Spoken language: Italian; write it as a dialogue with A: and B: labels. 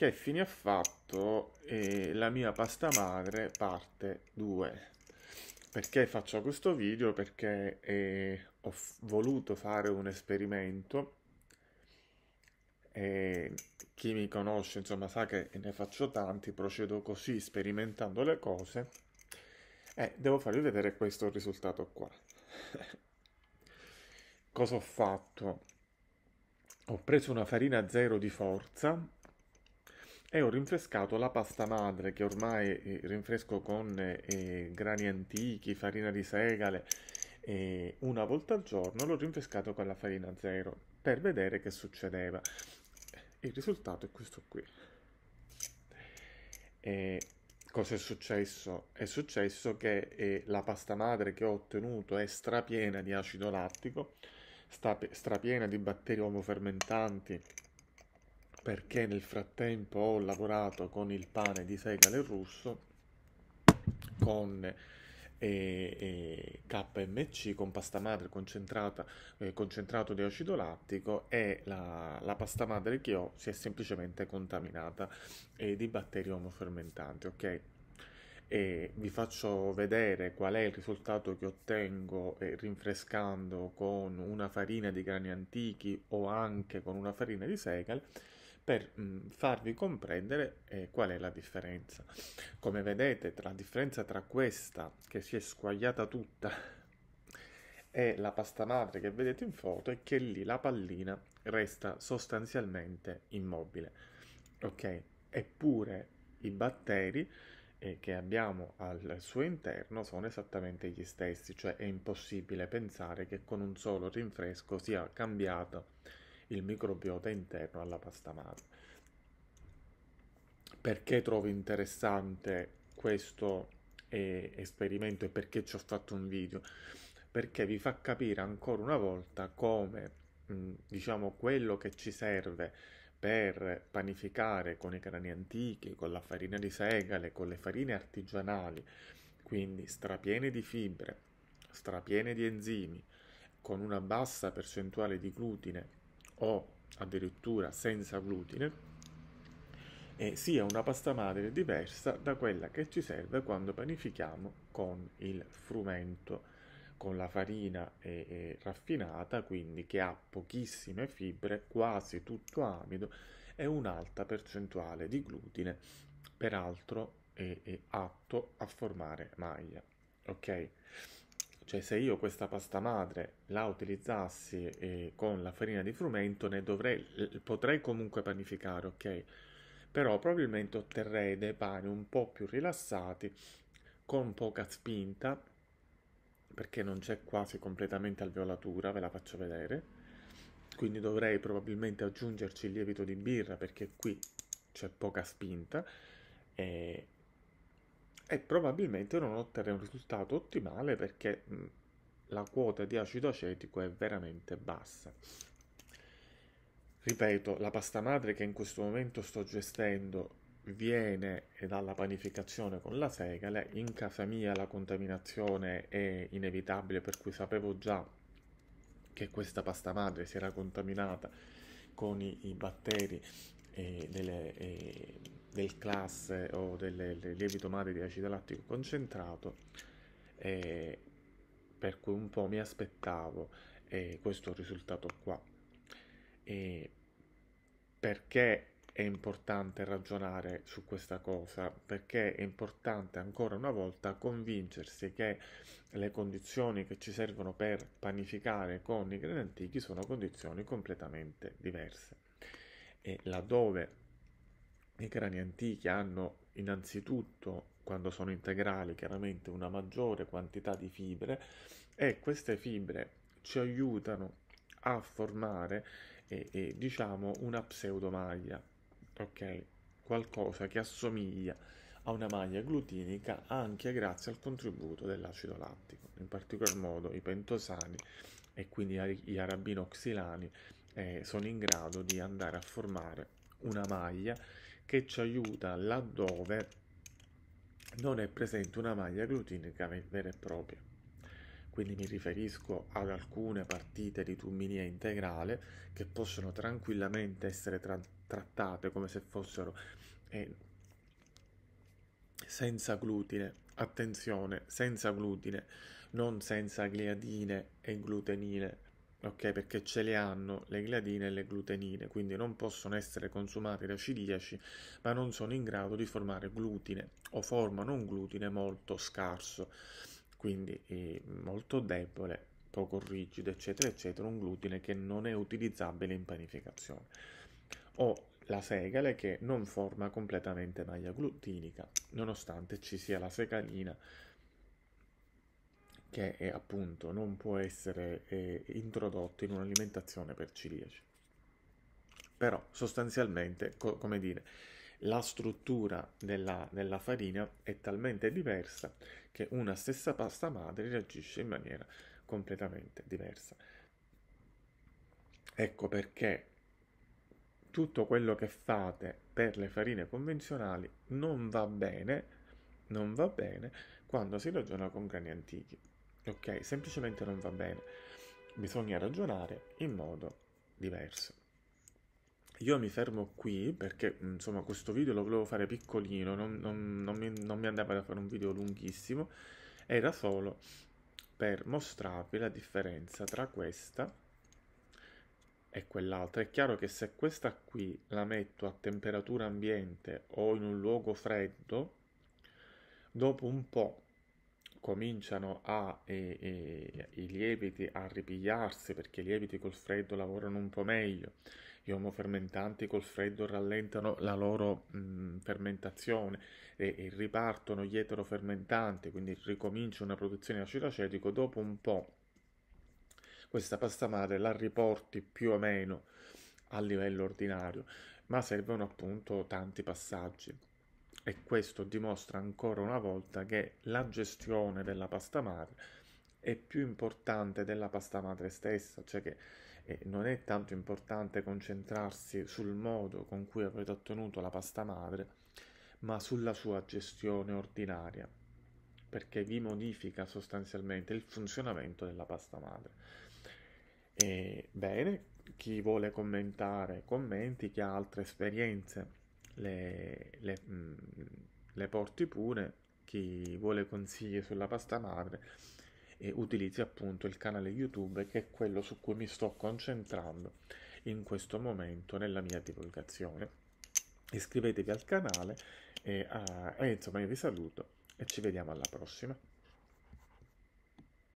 A: che fine ha fatto eh, la mia pasta madre parte 2 perché faccio questo video perché eh, ho voluto fare un esperimento e chi mi conosce insomma sa che ne faccio tanti procedo così sperimentando le cose e devo farvi vedere questo risultato qua cosa ho fatto ho preso una farina zero di forza e ho rinfrescato la pasta madre che ormai eh, rinfresco con eh, grani antichi, farina di segale eh, una volta al giorno, l'ho rinfrescato con la farina zero per vedere che succedeva. Il risultato è questo qui. Eh, cosa è successo? È successo che eh, la pasta madre che ho ottenuto è strapiena di acido lattico, strapiena di batteri omofermentanti perché nel frattempo ho lavorato con il pane di segale russo, con e, eh, e eh, KMC con pasta madre concentrata, eh, concentrato di acido lattico e la, la, pasta madre che ho si è semplicemente contaminata eh, di batteri omofermentanti. Ok, e vi faccio vedere qual è il risultato che ottengo eh, rinfrescando con una farina di grani antichi o anche con una farina di segale per mh, mm, farvi comprendere eh, qual è la differenza. Come vedete, tra la differenza tra questa che si è squagliata tutta e la pasta madre che vedete in foto è che lì la pallina resta sostanzialmente immobile. Ok? Eppure i batteri eh, che abbiamo al suo interno sono esattamente gli stessi, cioè è impossibile pensare che con un solo rinfresco sia cambiato il microbiota interno alla pasta madre. Perché trovo interessante questo eh, esperimento e perché ci ho fatto un video? Perché vi fa capire ancora una volta come diciamo quello che ci serve per panificare con i grani antichi, con la farina di segale, con le farine artigianali, quindi strapiene di fibre, strapiene di enzimi, con una bassa percentuale di glutine o addirittura senza glutine, e sia una pasta madre diversa da quella che ci serve quando panifichiamo con il frumento, con la farina eh, eh, raffinata, quindi che ha pochissime fibre, quasi tutto amido e un'alta percentuale di glutine, peraltro è, è atto a formare maglia. Ok? Cioè se io questa pasta madre la utilizzassi eh, con la farina di frumento ne dovrei, potrei comunque panificare, ok? Però probabilmente otterrei dei pani un po' più rilassati, con poca spinta, perché non c'è quasi completamente alveolatura, ve la faccio vedere. Quindi dovrei probabilmente aggiungerci il lievito di birra perché qui c'è poca spinta. E e probabilmente non otterrei un risultato ottimale perché la quota di acido acetico è veramente bassa. Ripeto, la pasta madre che in questo momento sto gestendo viene dalla panificazione con la segale, in casa mia la contaminazione è inevitabile per cui sapevo già che questa pasta madre si era contaminata con i, i batteri e delle, eh, del classe o del, del lievito madre di acido lattico concentrato eh, per cui un po' mi aspettavo eh, questo risultato qua eh, perché è importante ragionare su questa cosa perché è importante ancora una volta convincersi che le condizioni che ci servono per panificare con i grani antichi sono condizioni completamente diverse e laddove i crani antichi hanno innanzitutto, quando sono integrali, chiaramente una maggiore quantità di fibre e queste fibre ci aiutano a formare, eh, eh, diciamo, una pseudomaglia, ok? Qualcosa che assomiglia a una maglia glutinica anche grazie al contributo dell'acido lattico, in particolar modo i pentosani e quindi gli arabinoxilani eh, sono in grado di andare a formare una maglia che ci aiuta laddove non è presente una maglia glutinica vera e propria. Quindi mi riferisco ad alcune partite di tumminia integrale che possono tranquillamente essere tra trattate come se fossero eh, senza glutine, attenzione, senza glutine, non senza gliadine e glutenine ok? Perché ce le hanno le gladine e le glutenine, quindi non possono essere consumati da ciliaci, ma non sono in grado di formare glutine o formano un glutine molto scarso, quindi eh, molto debole, poco rigido, eccetera, eccetera, un glutine che non è utilizzabile in panificazione. O la segale che non forma completamente maglia glutinica, nonostante ci sia la segalina che è, appunto non può essere eh, introdotto in un'alimentazione per ciliegi. Però sostanzialmente, co come dire, la struttura della, della, farina è talmente diversa che una stessa pasta madre reagisce in maniera completamente diversa. Ecco perché tutto quello che fate per le farine convenzionali non va bene, non va bene quando si ragiona con grani antichi ok? Semplicemente non va bene. Bisogna ragionare in modo diverso. Io mi fermo qui perché insomma questo video lo volevo fare piccolino, non, non, non, mi, non mi andava da fare un video lunghissimo, era solo per mostrarvi la differenza tra questa e quell'altra. È chiaro che se questa qui la metto a temperatura ambiente o in un luogo freddo, dopo un po' cominciano a, e, e, i lieviti a ripigliarsi perché i lieviti col freddo lavorano un po' meglio, gli omofermentanti col freddo rallentano la loro mh, fermentazione e, e, ripartono gli eterofermentanti, quindi ricomincia una produzione di acido acetico, dopo un po' questa pasta madre la riporti più o meno a livello ordinario, ma servono appunto tanti passaggi e questo dimostra ancora una volta che la gestione della pasta madre è più importante della pasta madre stessa, cioè che eh, non è tanto importante concentrarsi sul modo con cui avete ottenuto la pasta madre, ma sulla sua gestione ordinaria, perché vi modifica sostanzialmente il funzionamento della pasta madre. E, bene, chi vuole commentare, commenti, chi ha altre esperienze le, le, mm, le porti pure, chi vuole consigli sulla pasta madre e utilizzi appunto il canale YouTube che è quello su cui mi sto concentrando in questo momento nella mia divulgazione. Iscrivetevi al canale e, uh, e insomma io vi saluto e ci vediamo alla prossima.